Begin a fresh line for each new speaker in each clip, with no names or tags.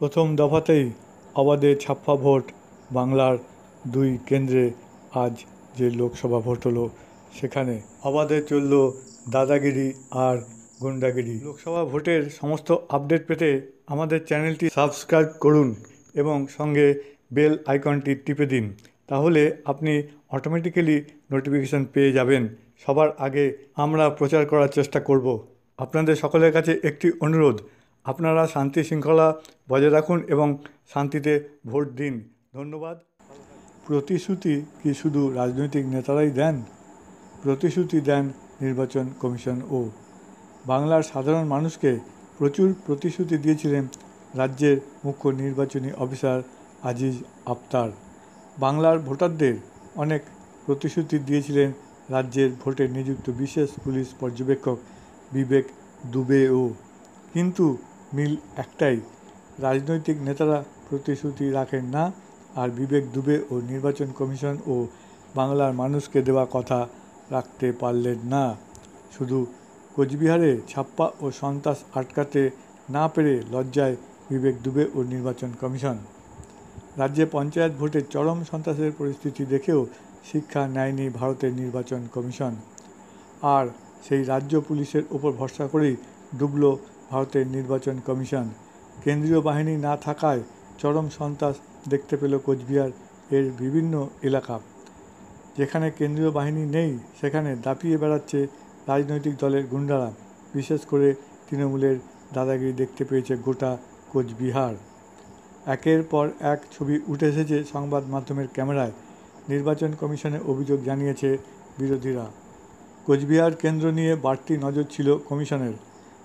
প্রথম দফাতেই অবাধে ছাপ্পা ভোট বাংলার দুই কেন্দ্রে আজ যে লোকসভা ভোট হলো সেখানে অবাধে চলল দাদাগিরি আর গুন্ডাগিরি লোকসভা ভোটের সমস্ত আপডেট পেতে আমাদের চ্যানেলটি সাবস্ক্রাইব করুন এবং সঙ্গে বেল আইকনটি টিপে দিন তাহলে আপনি অটোমেটিক্যালি নোটিফিকেশান পেয়ে যাবেন সবার আগে আমরা প্রচার করার চেষ্টা করব আপনাদের সকলের কাছে একটি অনুরোধ আপনারা শান্তি শৃঙ্খলা বজায় রাখুন এবং শান্তিতে ভোট দিন ধন্যবাদ প্রতিশ্রুতি কি শুধু রাজনৈতিক নেতারাই দেন প্রতিশ্রুতি দেন নির্বাচন কমিশন ও বাংলার সাধারণ মানুষকে প্রচুর প্রতিশ্রুতি দিয়েছিলেন রাজ্যের মুখ্য নির্বাচনী অফিসার আজিজ আফতার বাংলার ভোটারদের অনেক প্রতিশ্রুতি দিয়েছিলেন রাজ্যের ভোটে নিযুক্ত বিশেষ পুলিশ পর্যবেক্ষক বিবেক দুবেও কিন্তু মিল একটাই রাজনৈতিক নেতারা প্রতিশ্রুতি রাখেন না আর বিবেক দুবে ও নির্বাচন কমিশন ও বাংলার মানুষকে দেওয়া কথা রাখতে পারলেন না শুধু কোচবিহারে ছাপ্পা ও সন্ত্রাস আটকাতে না পেরে লজ্জায় বিবেক দুবে ও নির্বাচন কমিশন রাজ্যে পঞ্চায়েত ভোটে চরম সন্ত্রাসের পরিস্থিতি দেখেও শিক্ষা নেয়নি ভারতের নির্বাচন কমিশন আর সেই রাজ্য পুলিশের ওপর ভরসা করেই ডুবল ভারতের নির্বাচন কমিশন কেন্দ্রীয় বাহিনী না থাকায় চরম সন্ত্রাস দেখতে পেল কোচবিহার এর বিভিন্ন এলাকা যেখানে কেন্দ্রীয় বাহিনী নেই সেখানে দাপিয়ে বেড়াচ্ছে রাজনৈতিক দলের গুন্ডারা বিশেষ করে তৃণমূলের দাদাগিরি দেখতে পেয়েছে গোটা কোচবিহার একের পর এক ছবি উঠে এসেছে সংবাদ মাধ্যমের ক্যামেরায় নির্বাচন কমিশনে অভিযোগ জানিয়েছে বিরোধীরা কোচবিহার কেন্দ্র নিয়ে বাড়তি নজর ছিল কমিশনের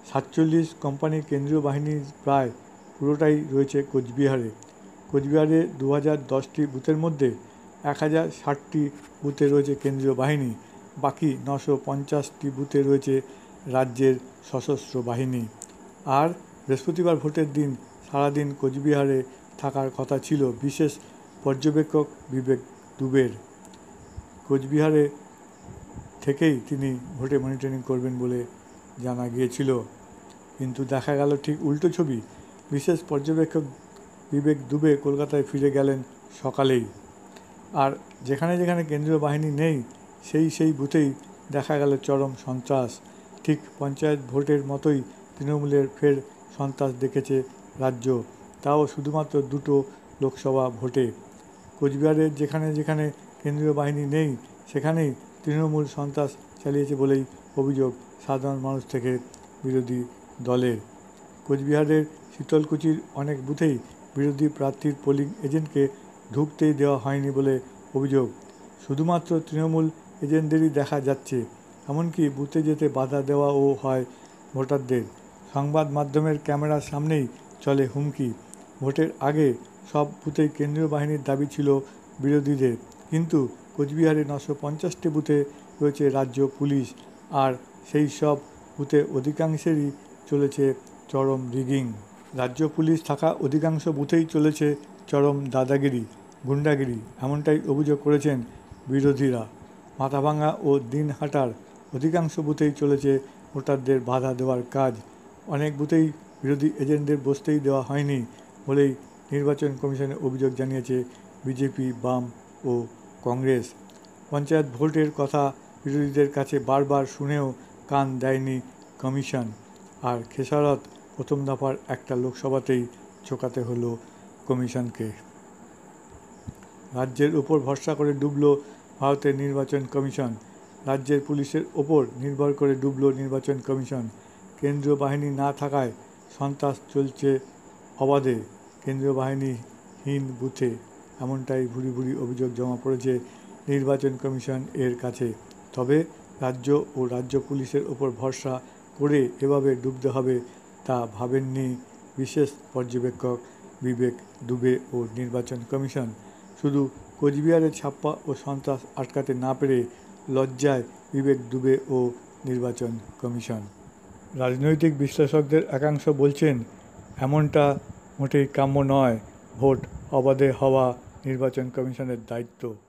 সাতচল্লিশ কোম্পানির কেন্দ্রীয় বাহিনীর প্রায় পুরোটাই রয়েছে কোচবিহারে কোচবিহারে দু হাজার দশটি বুথের মধ্যে এক হাজার ষাটটি বুথে রয়েছে কেন্দ্রীয় বাহিনী বাকি নশো পঞ্চাশটি বুথে রয়েছে রাজ্যের সশস্ত্র বাহিনী আর বৃহস্পতিবার ভোটের দিন সারাদিন কোচবিহারে থাকার কথা ছিল বিশেষ পর্যবেক্ষক বিবেক দুবের কোচবিহারে থেকেই তিনি ভোটে মনিটরিং করবেন বলে জানা গিয়েছিল কিন্তু দেখা গেল ঠিক উল্টো ছবি বিশেষ পর্যবেক্ষক বিবেক দুবে কলকাতায় ফিরে গেলেন সকালেই আর যেখানে যেখানে কেন্দ্রীয় বাহিনী নেই সেই সেই বুথেই দেখা গেল চরম সন্ত্রাস ঠিক পঞ্চায়েত ভোটের মতোই তৃণমূলের ফের সন্ত্রাস দেখেছে রাজ্য তাও শুধুমাত্র দুটো লোকসভা ভোটে কোচবিহারের যেখানে যেখানে কেন্দ্রীয় বাহিনী নেই সেখানেই তৃণমূল সন্ত্রাস চালিয়েছে বলেই অভিযোগ সাধারণ মানুষ থেকে বিরোধী দলের কোচবিহারের শীতলকুচির অনেক বুথেই বিরোধী প্রার্থীর পোলিং এজেন্টকে ঢুকতেই দেওয়া হয়নি বলে অভিযোগ শুধুমাত্র তৃণমূল এজেন্টদেরই দেখা যাচ্ছে এমনকি বুথে যেতে বাধা দেওয়াও হয় ভোটারদের সংবাদ মাধ্যমের ক্যামেরার সামনেই চলে হুমকি ভোটের আগে সব বুথেই কেন্দ্রীয় বাহিনীর দাবি ছিল বিরোধীদের কিন্তু কোচবিহারে নশো পঞ্চাশটি বুথে রয়েছে রাজ্য পুলিশ আর সেই সব বুথে অধিকাংশেরই চলেছে চরম রিগিং রাজ্য পুলিশ থাকা অধিকাংশ বুথেই চলেছে চরম দাদাগিরি গুন্ডাগিরি এমনটাই অভিযোগ করেছেন বিরোধীরা মাথাভাঙা ও দিনহাটার অধিকাংশ বুথেই চলেছে ভোটারদের বাধা দেওয়ার কাজ অনেক বুথেই বিরোধী এজেন্টদের বসতেই দেওয়া হয়নি বলেই নির্বাচন কমিশনে অভিযোগ জানিয়েছে বিজেপি বাম ও কংগ্রেস পঞ্চায়েত ভোটের কথা বিরোধীদের কাছে বারবার শুনেও কান দেয়নি কমিশন আর খেসারত প্রথম দফার একটা লোকসভাতেই চোকাতে হলো কমিশনকে রাজ্যের ওপর ভরসা করে ডুবল ভারতের নির্বাচন কমিশন রাজ্যের পুলিশের ওপর নির্ভর করে ডুবল নির্বাচন কমিশন কেন্দ্রীয় বাহিনী না থাকায় সন্ত্রাস চলছে অবাধে কেন্দ্রীয় বাহিনীহীন বুথে এমনটাই ভুরি ভুরি অভিযোগ জমা পড়েছে নির্বাচন কমিশন এর কাছে তবে রাজ্য ও রাজ্য পুলিশের ওপর ভরসা করে এভাবে ডুবতে হবে তা ভাবেননি বিশেষ পর্যবেক্ষক বিবেক দুবে ও নির্বাচন কমিশন শুধু কোচবিহারের ছাপ্পা ও সন্ত্রাস আটকাতে না পেরে লজ্জায় বিবেক দুবে ও নির্বাচন কমিশন রাজনৈতিক বিশ্লেষকদের একাংশ বলছেন এমনটা মোটেই কাম্য নয় ভোট অবাধে হওয়া নির্বাচন কমিশনের দায়িত্ব